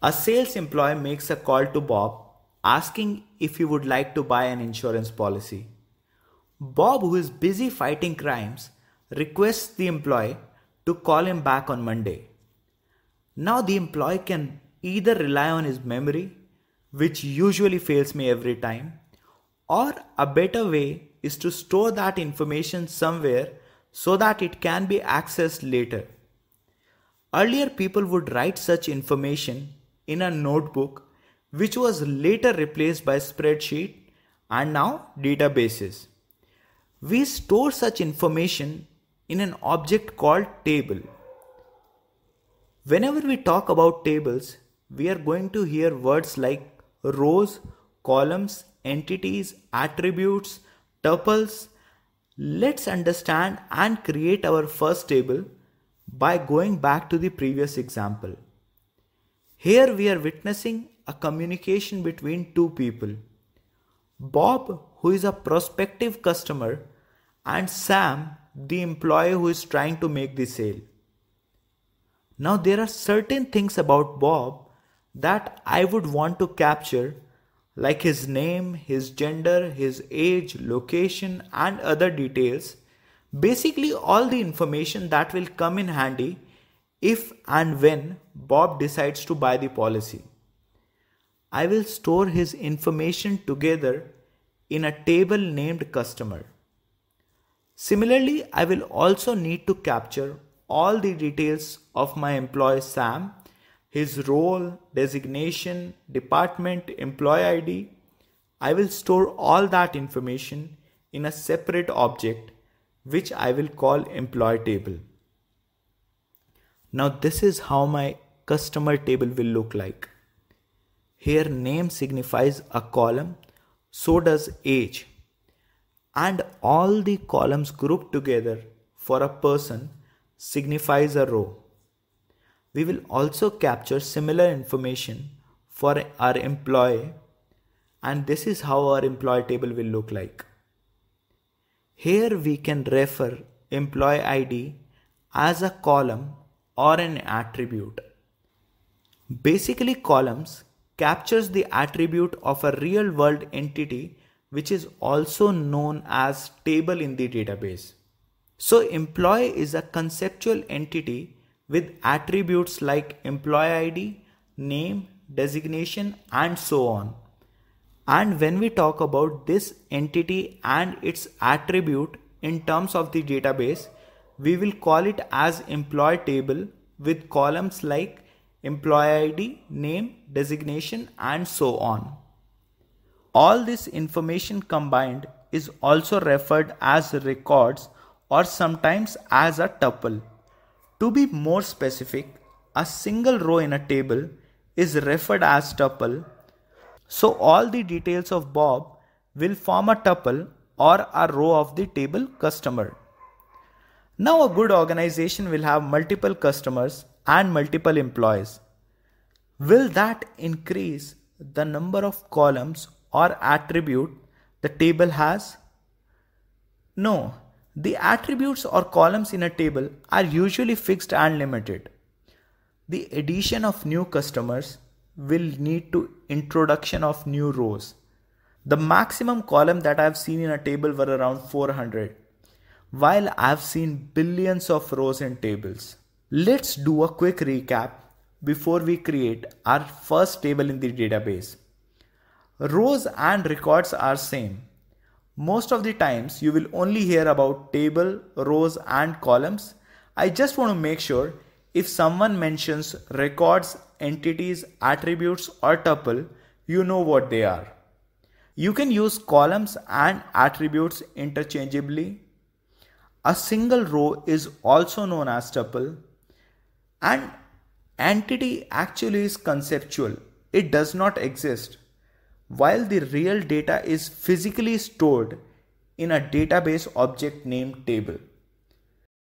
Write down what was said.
A sales employee makes a call to Bob asking if he would like to buy an insurance policy. Bob, who is busy fighting crimes, requests the employee to call him back on Monday. Now the employee can either rely on his memory, which usually fails me every time, or a better way is to store that information somewhere so that it can be accessed later. Earlier, people would write such information in a notebook, which was later replaced by spreadsheet and now databases. We store such information in an object called table. Whenever we talk about tables, we are going to hear words like rows, columns, entities, attributes, tuples. Let's understand and create our first table by going back to the previous example. Here we are witnessing a communication between two people. Bob, who is a prospective customer, and Sam, the employee who is trying to make the sale. Now, there are certain things about Bob that I would want to capture, like his name, his gender, his age, location, and other details. Basically, all the information that will come in handy if and when Bob decides to buy the policy. I will store his information together in a table named customer. Similarly, I will also need to capture all the details of my employee Sam, his role, designation, department, employee ID. I will store all that information in a separate object which I will call employee table. Now this is how my customer table will look like. Here name signifies a column, so does age. And all the columns grouped together for a person signifies a row. We will also capture similar information for our employee and this is how our employee table will look like. Here we can refer employee ID as a column or an attribute. Basically columns captures the attribute of a real world entity which is also known as table in the database. So employee is a conceptual entity with attributes like employee ID, name, designation and so on. And when we talk about this entity and its attribute in terms of the database, we will call it as employee table with columns like employee ID, name, designation and so on. All this information combined is also referred as records or sometimes as a tuple. To be more specific, a single row in a table is referred as tuple. So all the details of Bob will form a tuple or a row of the table customer. Now, a good organization will have multiple customers and multiple employees. Will that increase the number of columns or attribute the table has? No, the attributes or columns in a table are usually fixed and limited. The addition of new customers will need to introduction of new rows. The maximum column that I have seen in a table were around 400 while I've seen billions of rows and tables. Let's do a quick recap before we create our first table in the database. Rows and records are same. Most of the times you will only hear about table, rows and columns. I just want to make sure if someone mentions records, entities, attributes or tuple, you know what they are. You can use columns and attributes interchangeably a single row is also known as tuple and entity actually is conceptual. It does not exist. While the real data is physically stored in a database object named table.